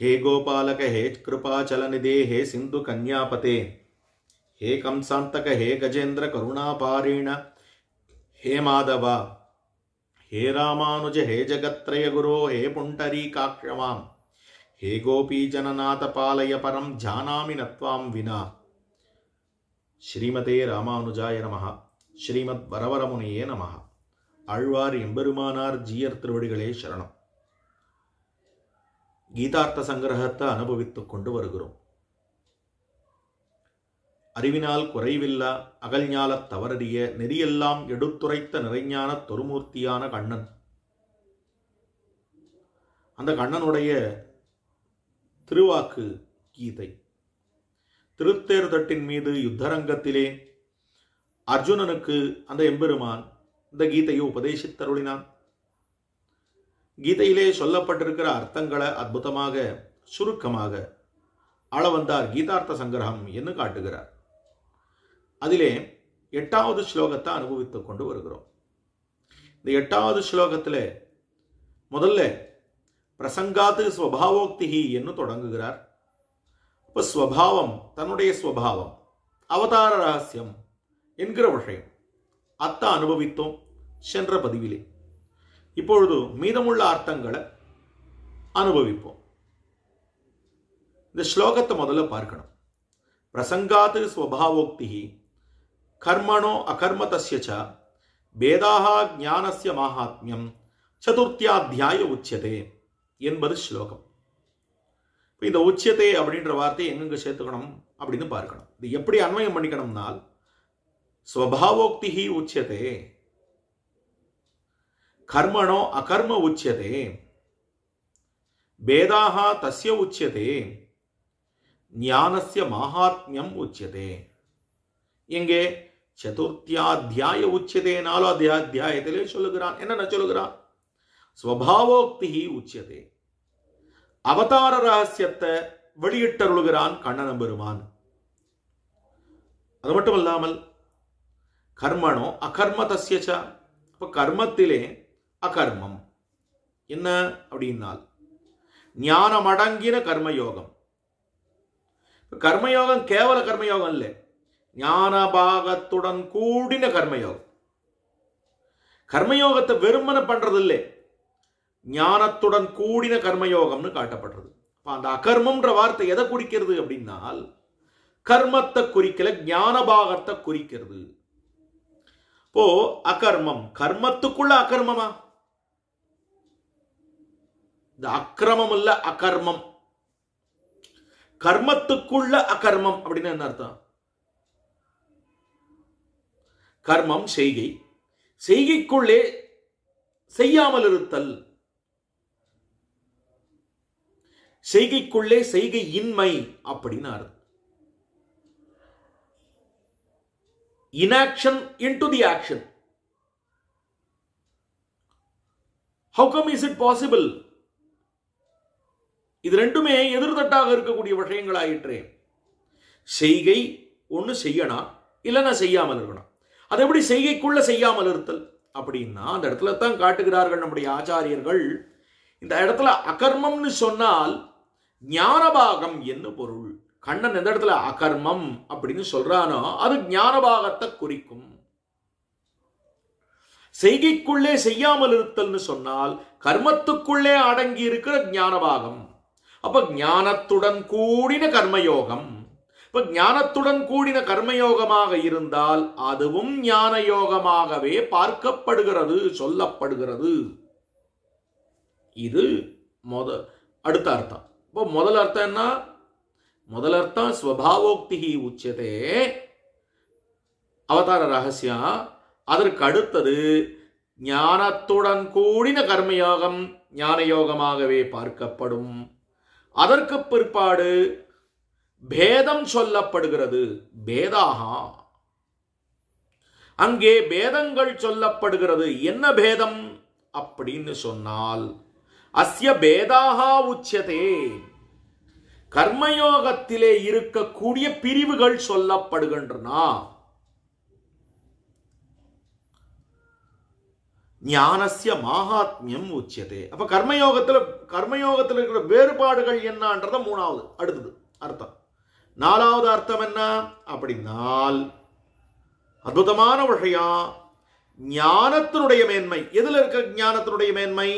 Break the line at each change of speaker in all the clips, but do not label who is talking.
హే గోపాలక హే కృపాచలనిదే హే సింధు కన్యాపతే హే కంసాంతక హే గజేంద్ర కరుణాపారేణ హే మాధవ హే రామానుజ హే జగత్రయ గురో హే పుంటరీకాక్షమాం హే గోపీజననాథ పాలయ పరం జానామి నత్వాం వినా శ్రీమతే రామానుజాయ నమ శ్రీమద్వరవరమునియే నమ ஆழ்வார் எம்பெருமானார் ஜீயர் திருவடிகளே சரணம் கீதார்த்த சங்கிரகத்தை அனுபவித்துக் கொண்டு வருகிறோம் அறிவினால் குறைவில்லா அகல்ஞாலத் தவறறிய நெறியெல்லாம் எடுத்துரைத்த நிறைஞான தொருமூர்த்தியான கண்ணன் அந்த கண்ணனுடைய திருவாக்கு கீதை திருத்தேர் தட்டின் மீது யுத்தரங்கத்திலே அர்ஜுனனுக்கு அந்த எம்பெருமான் இந்த கீதையை உபதேசித்தருளினான் கீதையிலே சொல்லப்பட்டிருக்கிற அர்த்தங்களை அற்புதமாக சுருக்கமாக அளவந்தார் கீதார்த்த சங்கிரகம் என்று காட்டுகிறார் அதிலே எட்டாவது ஸ்லோகத்தை அனுபவித்து கொண்டு வருகிறோம் இந்த எட்டாவது ஸ்லோகத்தில் முதல்ல பிரசங்காத்து ஸ்வபாவோக்திகி என்று தொடங்குகிறார் இப்போ ஸ்வபாவம் தன்னுடைய ஸ்வபாவம் அவதார ரகசியம் என்கிற விஷயம் அத்த அனுபவித்தோம் சென்ற பதிவிலே இப்பொழுது மீதமுள்ள அர்த்தங்களை அனுபவிப்போம் இந்த ஸ்லோகத்தை முதல்ல பார்க்கணும் பிரசங்காத்து ஸ்வபாவோக்தி கர்மணோ அகர்மதஸ்ய ச பேதாக மாகாத்மியம் மாஹாத்மியம் சதுர்த்தியாத்தியாய உச்சதே என்பது ஸ்லோகம் இப்போ இந்த உச்சத்தை அப்படின்ற வார்த்தையை எங்கெங்க சேர்த்துக்கணும் அப்படின்னு பார்க்கணும் இது எப்படி அன்வயம் பண்ணிக்கணும்னால் స్వభావోక్తి ఉచ్యతే కర్మణో అకర్మ ఉచ్యతే భేదాహ తస్య ఉచ్యతే జ్ఞానస్య మాహాత్మ్యం ఉచ్యతే எங்கே சதுர்த்தியாத்தியாய உச்சதே நாலோ அத்தியா அத்தியாயத்திலே சொல்லுகிறான் என்னென்ன சொல்லுகிறான் ஸ்வபாவோக்தி உச்சதே அவதார ரகசியத்தை வெளியிட்டருளுகிறான் கண்ணன பெருமான் அது மட்டும் இல்லாமல் கர்மனோ அகர்ம தசியச்சா இப்போ கர்மத்திலே அகர்மம் என்ன அப்படின்னால் ஞானம் அடங்கின கர்மயோகம் கர்மயோகம் கேவல கர்மயோகம் இல்லை ஞானபாகத்துடன் கூடின கர்மயோகம் கர்மயோகத்தை வெறுமனை பண்றது இல்லை ஞானத்துடன் கூடின கர்மயோகம்னு காட்டப்படுறது அந்த அகர்மம்ன்ற வார்த்தை எதை குறிக்கிறது அப்படின்னால் கர்மத்தை குறிக்கல ஞானபாகத்தை குறிக்கிறது இப்போ அகர்மம் கர்மத்துக்குள்ள அகர்மமா இந்த அக்கிரமம் இல்ல அகர்மம் கர்மத்துக்குள்ள அகர்மம் அப்படின்னு என்ன அர்த்தம் கர்மம் செய்கை செய்கைக்குள்ளே செய்யாமல் இருத்தல் செய்கைக்குள்ளே செய்கை இன்மை அப்படின்னு அர்த்தம் inaction into the action. How come is it possible? இது ரெண்டுமே எதிர்த்தட்டாக இருக்கக்கூடிய விஷயங்கள் ஆயிற்றே செய்கை ஒன்று செய்யனா இல்லைன்னா செய்யாமல் இருக்கணும் அது எப்படி செய்கைக்குள்ள செய்யாமல் இருத்தல் அப்படின்னா அந்த இடத்துல தான் காட்டுகிறார்கள் நம்முடைய ஆச்சாரியர்கள் இந்த இடத்துல அகர்மம்னு சொன்னால் ஞானபாகம் என்று பொருள் கண்ணன் எந்த இடத்துல அகர்மம் அப்படின்னு சொல்றானோ அது ஞானபாகத்தை குறிக்கும் செய்கைக்குள்ளே செய்யாமல் இருத்தல்னு சொன்னால் கர்மத்துக்குள்ளே அடங்கி இருக்கிற ஞானபாகம் அப்ப ஞானத்துடன் கூடின கர்மயோகம் இப்ப ஞானத்துடன் கூடின கர்மயோகமாக இருந்தால் அதுவும் ஞான யோகமாகவே பார்க்கப்படுகிறது சொல்லப்படுகிறது இது மொத அடுத்த அர்த்தம் இப்போ முதல் அர்த்தம் என்ன முதலர்த்தம் ஸ்வபாவோக்தி உச்சதே அவதார ரகசியம் அதற்கு அடுத்தது ஞானத்துடன் கூடின கர்மயோகம் ஞான யோகமாகவே பார்க்கப்படும் அதற்கு பிற்பாடு பேதம் சொல்லப்படுகிறது பேதாகா அங்கே பேதங்கள் சொல்லப்படுகிறது என்ன பேதம் அப்படின்னு சொன்னால் அஸ்ய பேதாகா உச்சதே கர்மயோகத்திலே இருக்கக்கூடிய பிரிவுகள் சொல்லப்படுகின்றன ஞானசிய மகாத்மியம் உச்சியதே அப்ப கர்மயோகத்தில் கர்மயோகத்தில் இருக்கிற வேறுபாடுகள் என்னன்றத மூணாவது அடுத்தது அர்த்தம் நாலாவது அர்த்தம் என்ன அப்படின்னால் அற்புதமான விஷயம் ஞானத்தினுடைய மேன்மை எதில் இருக்க ஞானத்தினுடைய மேன்மை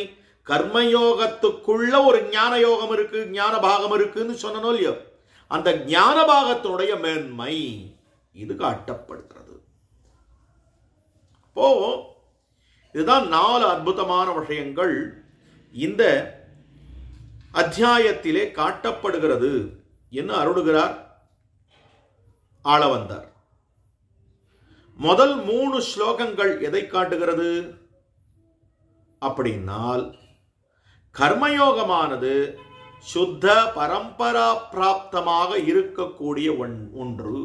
கர்மயோகத்துக்குள்ள ஒரு ஞான யோகம் இருக்கு ஞான பாகம் இருக்குன்னு சொன்னோம் இல்லையோ அந்த ஞான பாகத்தினுடைய மேன்மை இது காட்டப்படுகிறது அப்போ இதுதான் நாலு அற்புதமான விஷயங்கள் இந்த அத்தியாயத்திலே காட்டப்படுகிறது என்று அருடுகிறார் ஆள வந்தார் முதல் மூணு ஸ்லோகங்கள் எதை காட்டுகிறது அப்படின்னால் கர்மயோகமானது சுத்த பரம்பரா பிராப்தமாக இருக்கக்கூடிய ஒன்று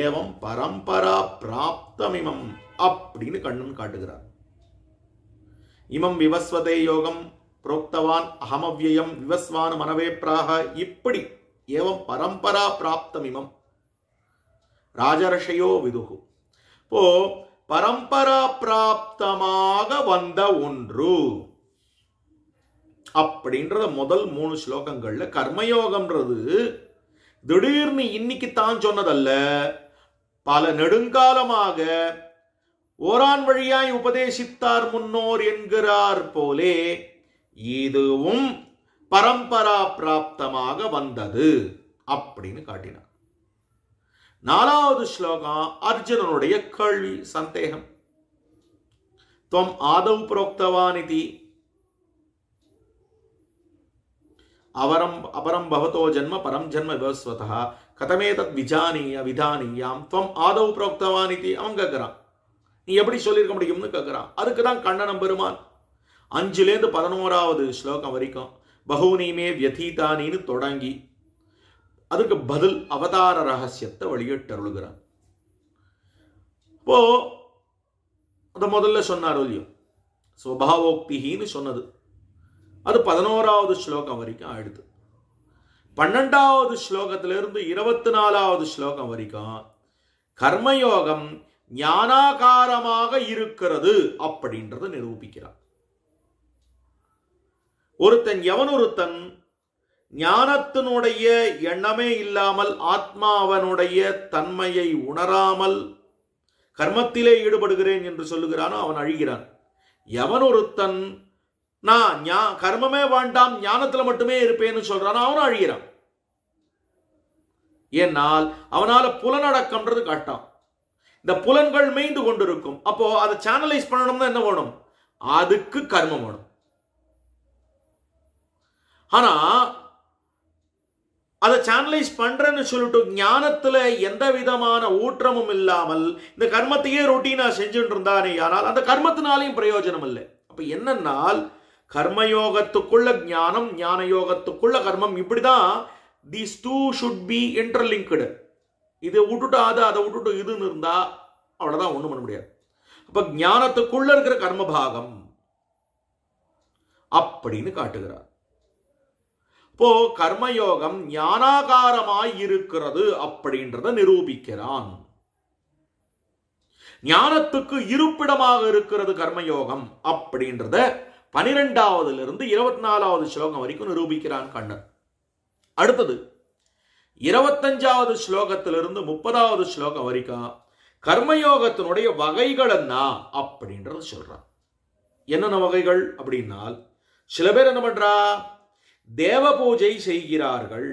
ஏவம் பரம்பரா பிராப்தமிமம் அப்படின்னு கண்ணன் காட்டுகிறார் இமம் விவஸ்வதே யோகம் புரோக்தவான் அகமவ்யம் விவஸ்வான மனவேப்ராக இப்படி ஏவம் பரம்பரா பிராப்தமிமம் ராஜரஷையோ விதுகு போ பரம்பரா பிராப்தமாக வந்த ஒன்று அப்படின்றத முதல் மூணு ஸ்லோகங்களில் கர்மயோகம்ன்றது திடீர்னு இன்னைக்கு தான் சொன்னதல்ல பல நெடுங்காலமாக ஓரான் வழியாய் உபதேசித்தார் முன்னோர் என்கிறார் போலே இதுவும் பரம்பரா பிராப்தமாக வந்தது அப்படின்னு காட்டினார் நாலாவது ஸ்லோகம் அர்ஜுனனுடைய கேள்வி சந்தேகம் துவம் ஆதவ் புரோக்தவானிதி அவரம் அபரம் பவதோ ஜன்ம பரம் ஜன்ம விவஸ்வதா கதமே தத் விஜானீய விதானீயாம் துவம் ஆதவ் புரோக்தவான் இது அவன் கேட்குறான் நீ எப்படி சொல்லியிருக்க முடியும்னு கேட்குறான் அதுக்கு தான் கண்ணனம் பெருமான் அஞ்சுலேருந்து பதினோராவது ஸ்லோகம் வரைக்கும் பகுனீமே வியதீதானின்னு தொடங்கி அதுக்கு பதில் அவதார ரகசியத்தை அருளுகிறான் இப்போ அதை முதல்ல சொன்னார் இல்லையோ ஸ்வபாவோக்திகின்னு சொன்னது அது பதினோராவது ஸ்லோகம் வரைக்கும் ஆயிடுது பன்னெண்டாவது ஸ்லோகத்திலிருந்து இருபத்தி நாலாவது ஸ்லோகம் வரைக்கும் கர்மயோகம் ஞானாகாரமாக இருக்கிறது அப்படின்றத நிரூபிக்கிறார் ஒருத்தன் எவனொருத்தன் ஞானத்தினுடைய எண்ணமே இல்லாமல் ஆத்மாவனுடைய தன்மையை உணராமல் கர்மத்திலே ஈடுபடுகிறேன் என்று சொல்லுகிறானோ அவன் அழிகிறான் எவனொருத்தன் நான் ஞா கர்மமே வேண்டாம் ஞானத்தில் மட்டுமே இருப்பேன்னு சொல்றான் அவனும் அழிகிறான் ஏன்னால் அவனால் புலனடக்கம்ன்றது காட்டான் இந்த புலன்கள் மேய்ந்து கொண்டிருக்கும் அப்போ அதை சேனலைஸ் பண்ணணும்னா என்ன வேணும் அதுக்கு கர்மம் வேணும் ஆனா அதை சேனலைஸ் பண்றேன்னு சொல்லிட்டு ஞானத்துல எந்த விதமான ஊற்றமும் இல்லாமல் இந்த கர்மத்தையே ரொட்டீனா செஞ்சுட்டு இருந்தானே ஆனால் அந்த கர்மத்தினாலையும் பிரயோஜனம் இல்லை அப்ப என்னன்னா கர்மயோகத்துக்குள்ள ஞானம் ஞான யோகத்துக்குள்ள கர்மம் இப்படிதான் these two should be interlinked இதை விட்டுட்டு அது அதை விட்டுட்டு இதுன்னு இருந்தா அவ்வளவுதான் ஒன்றும் பண்ண முடியாது அப்போ ஞானத்துக்குள்ள இருக்கிற கர்மபாகம் அப்படின்னு காட்டுகிறார் இப்போ கர்மயோகம் ஞானாகாரமாய் இருக்கிறது அப்படின்றத நிரூபிக்கிறான் ஞானத்துக்கு இருப்பிடமாக இருக்கிறது கர்மயோகம் அப்படின்றத இருந்து இருபத்தி நாலாவது ஸ்லோகம் வரைக்கும் நிரூபிக்கிறான் கண்ணன் அடுத்தது இருபத்தஞ்சாவது ஸ்லோகத்திலிருந்து முப்பதாவது ஸ்லோகம் வரைக்கும் கர்மயோகத்தினுடைய வகைகள் என்ன அப்படின்றத சொல்றான் என்னென்ன வகைகள் அப்படின்னால் சில பேர் என்ன பண்றா தேவ பூஜை செய்கிறார்கள்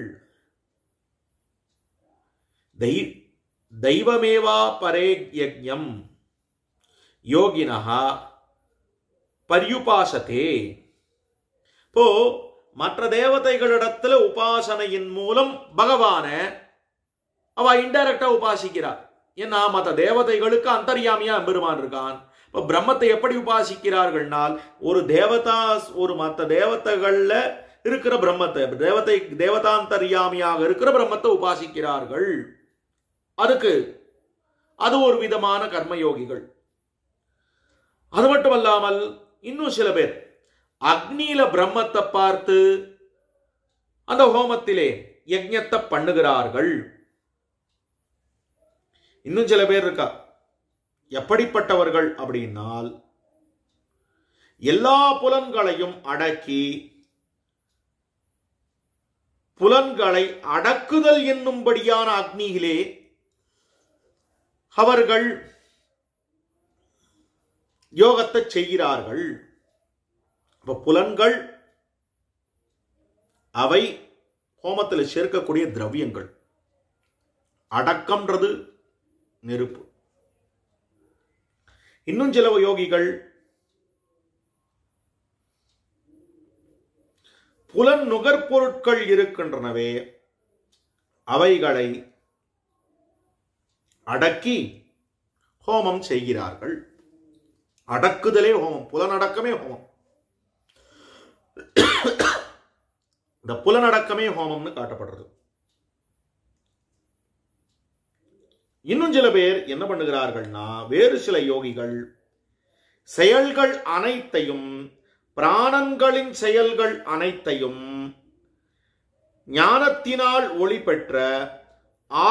தெய் தெய்வமேவா பரே யஜம் யோகினஹா பரியுபாசத்தே இப்போ மற்ற தேவதைகளிடத்துல உபாசனையின் மூலம் பகவான அவ இன்டைரக்டா உபாசிக்கிறார் ஏன்னா மற்ற தேவதைகளுக்கு அந்தர்யாமியா பெருமான் இருக்கான் இப்போ பிரம்மத்தை எப்படி உபாசிக்கிறார்கள்னால் ஒரு தேவதா ஒரு மற்ற தேவதைகள்ல இருக்கிற பிரம்மத்தை தேவத்தை தேவதாந்தர்யாமியாக இருக்கிற பிரம்மத்தை உபாசிக்கிறார்கள் அதுக்கு அது ஒரு விதமான கர்மயோகிகள் அது மட்டும் அல்லாமல் இன்னும் சில பேர் அக்னியில பிரம்மத்தை பார்த்து அந்த ஹோமத்திலே யஜத்தை பண்ணுகிறார்கள் இன்னும் சில பேர் இருக்கா எப்படிப்பட்டவர்கள் அப்படின்னால் எல்லா புலன்களையும் அடக்கி புலன்களை அடக்குதல் என்னும்படியான அக்னியிலே அவர்கள் யோகத்தை செய்கிறார்கள் இப்போ புலன்கள் அவை ஹோமத்தில் சேர்க்கக்கூடிய திரவியங்கள் அடக்கம்ன்றது நெருப்பு இன்னும் சில யோகிகள் புலன் நுகர்பொருட்கள் இருக்கின்றனவே அவைகளை அடக்கி ஹோமம் செய்கிறார்கள் அடக்குதலே ஹோமம் புலனடக்கமே ஹோமம் இந்த புலனடக்கமே ஹோமம்னு காட்டப்படுறது இன்னும் சில பேர் என்ன பண்ணுகிறார்கள்னா வேறு சில யோகிகள் செயல்கள் அனைத்தையும் பிராணங்களின் செயல்கள் அனைத்தையும் ஞானத்தினால் ஒளி பெற்ற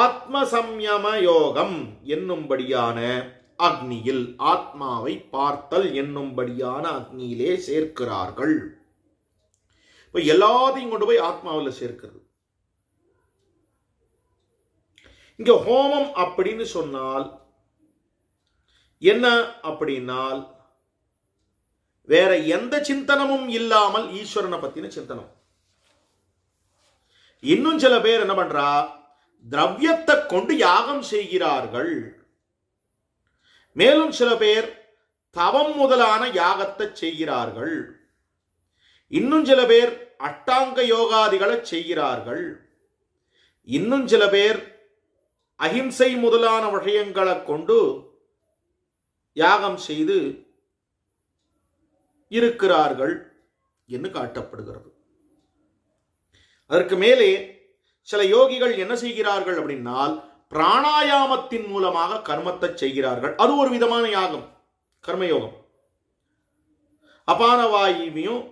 ஆத்ம சம்யம யோகம் என்னும்படியான அக்னியில் ஆத்மாவை பார்த்தல் என்னும்படியான அக்னியிலே சேர்க்கிறார்கள் இப்போ எல்லாத்தையும் கொண்டு போய் ஆத்மாவில் சேர்க்கிறது இங்க ஹோமம் அப்படின்னு சொன்னால் என்ன அப்படின்னால் வேற எந்த சிந்தனமும் இல்லாமல் ஈஸ்வரனை பத்தின சிந்தனம் இன்னும் சில பேர் என்ன பண்றா திரவியத்தை கொண்டு யாகம் செய்கிறார்கள் மேலும் சில பேர் தவம் முதலான யாகத்தை செய்கிறார்கள் இன்னும் சில பேர் அட்டாங்க யோகாதிகளை செய்கிறார்கள் இன்னும் சில பேர் அஹிம்சை முதலான விஷயங்களை கொண்டு யாகம் செய்து இருக்கிறார்கள் என்று காட்டப்படுகிறது அதற்கு மேலே சில யோகிகள் என்ன செய்கிறார்கள் அப்படின்னால் பிராணாயாமத்தின் மூலமாக கர்மத்தை செய்கிறார்கள் அது ஒரு விதமான யாகம் கர்மயோகம் அபான வாயுவையும்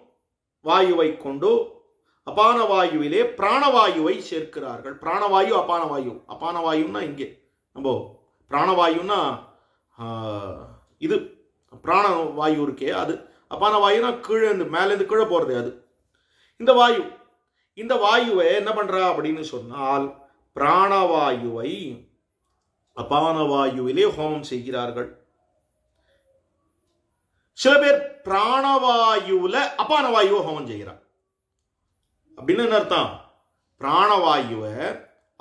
வாயுவை கொண்டு அபான வாயுவிலே பிராணவாயுவை சேர்க்கிறார்கள் பிராணவாயு அபான வாயு அபான வாயுன்னா இங்கே நம்ம பிராணவாயுன்னா இது பிராண வாயு இருக்கே அது அப்பான வாயுனா கீழே இருந்து மேலேருந்து கீழே போகிறது அது இந்த வாயு இந்த வாயுவை என்ன பண்ணுறா அப்படின்னு சொன்னால் பிராணவாயுவை அபானவாயுவிலே ஹோமம் செய்கிறார்கள் சில பேர் பிராணவாயுவில் அபானவாயுவை ஹோமம் செய்கிறார் அப்படின்னு என்ன அர்த்தம் பிராணவாயுவை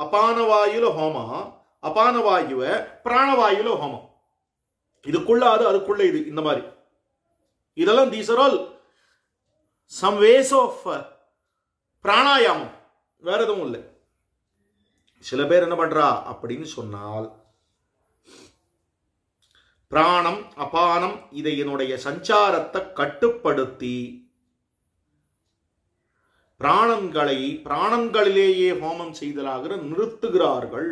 அபானவாயுல ஹோமம் அபானவாயுவை பிராணவாயுல ஹோமம் இதுக்குள்ள அது அதுக்குள்ள இது இந்த மாதிரி இதெல்லாம் these are all some ways of pranayamam வேற எதுவும் இல்லை சில பேர் என்ன பண்றா அப்படின்னு சொன்னால் பிராணம் அபானம் இதை என்னுடைய சஞ்சாரத்தை கட்டுப்படுத்தி பிராணங்களை பிராணங்களிலேயே ஹோமம் செய்தலாகிற நிறுத்துகிறார்கள்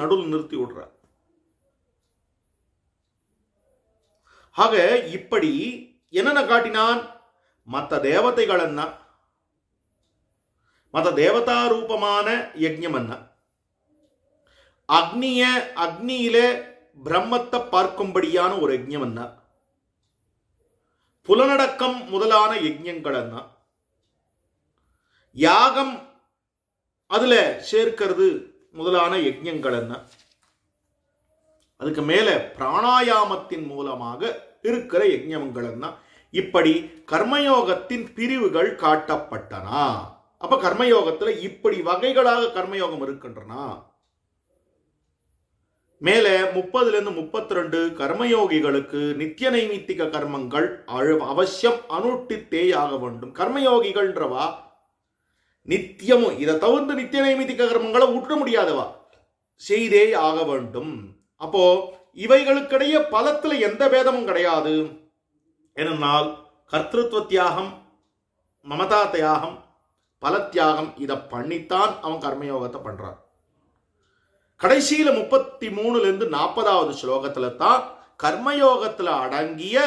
நடுவில் நிறுத்தி விடுறார் ஆக இப்படி என்னென்ன காட்டினான் மற்ற தேவதைகள் என்ன மத தேவதாரூபமான யஜ்யம் அக்னிய அக்னியிலே பிரம்மத்தை பார்க்கும்படியான ஒரு யஜ்யம் என்ன புலனடக்கம் முதலான யஜ்யங்கள் என்ன யாகம் அதுல சேர்க்கிறது முதலான யஜ்யங்கள் என்ன அதுக்கு மேல பிராணாயாமத்தின் மூலமாக இருக்கிற யஜ்யங்கள் என்ன இப்படி கர்மயோகத்தின் பிரிவுகள் காட்டப்பட்டன அப்ப கர்மயோகத்துல இப்படி வகைகளாக கர்மயோகம் இருக்கின்றனா மேலே முப்பதுல இருந்து முப்பத்தி ரெண்டு கர்மயோகிகளுக்கு நித்திய நைமித்திக கர்மங்கள் அவசியம் அனுட்டித்தேயாக வேண்டும் கர்மயோகிகள்ன்றவா நித்தியமும் இதை தவிர்த்து நித்திய நைமித்திக கர்மங்களை விட்டுற முடியாதவா செய்தே ஆக வேண்டும் அப்போ இவைகளுக்கிடையே பலத்துல எந்த பேதமும் கிடையாது ஏனென்றால் கர்த்திருவ தியாகம் மமதா தியாகம் பல தியாகம் இதை பண்ணித்தான் அவன் கர்மயோகத்தை பண்ணுறான் கடைசியில் முப்பத்தி மூணுலேருந்து நாற்பதாவது ஸ்லோகத்தில் தான் கர்மயோகத்தில் அடங்கிய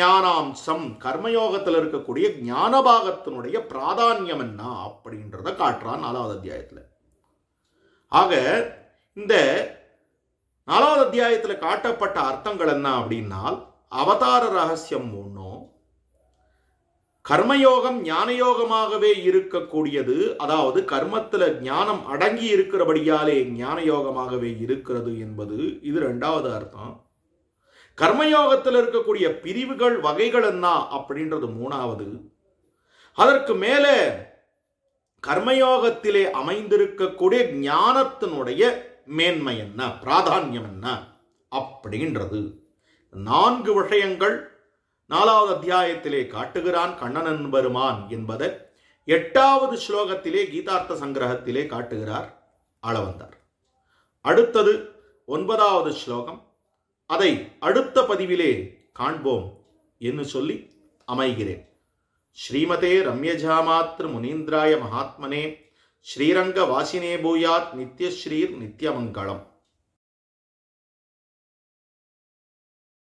ஞானாம்சம் கர்மயோகத்தில் இருக்கக்கூடிய ஞானபாகத்தினுடைய பிராதானியம் என்ன அப்படின்றத காட்டுறான் நாலாவது அத்தியாயத்தில் ஆக இந்த நாலாவது அத்தியாயத்தில் காட்டப்பட்ட அர்த்தங்கள் என்ன அப்படின்னால் அவதார ரகசியம் ஒன்றும் கர்மயோகம் ஞானயோகமாகவே இருக்கக்கூடியது அதாவது கர்மத்தில் ஞானம் அடங்கி இருக்கிறபடியாலே ஞானயோகமாகவே இருக்கிறது என்பது இது ரெண்டாவது அர்த்தம் கர்மயோகத்தில் இருக்கக்கூடிய பிரிவுகள் வகைகள் என்ன அப்படின்றது மூணாவது அதற்கு மேலே கர்மயோகத்திலே அமைந்திருக்கக்கூடிய ஞானத்தினுடைய மேன்மை என்ன பிராதானியம் என்ன அப்படின்றது நான்கு விஷயங்கள் நாலாவது அத்தியாயத்திலே காட்டுகிறான் கண்ணனன் பெருமான் என்பதை எட்டாவது ஸ்லோகத்திலே கீதார்த்த சங்கிரகத்திலே காட்டுகிறார் அளவந்தார் அடுத்தது ஒன்பதாவது ஸ்லோகம் அதை அடுத்த பதிவிலே காண்போம் என்று சொல்லி அமைகிறேன் ஸ்ரீமதே ரம்யஜாமாத்ரு முனீந்திராய மகாத்மனே ஸ்ரீரங்க வாசினே பூயாத் நித்யஸ்ரீர் நித்யமங்கலம்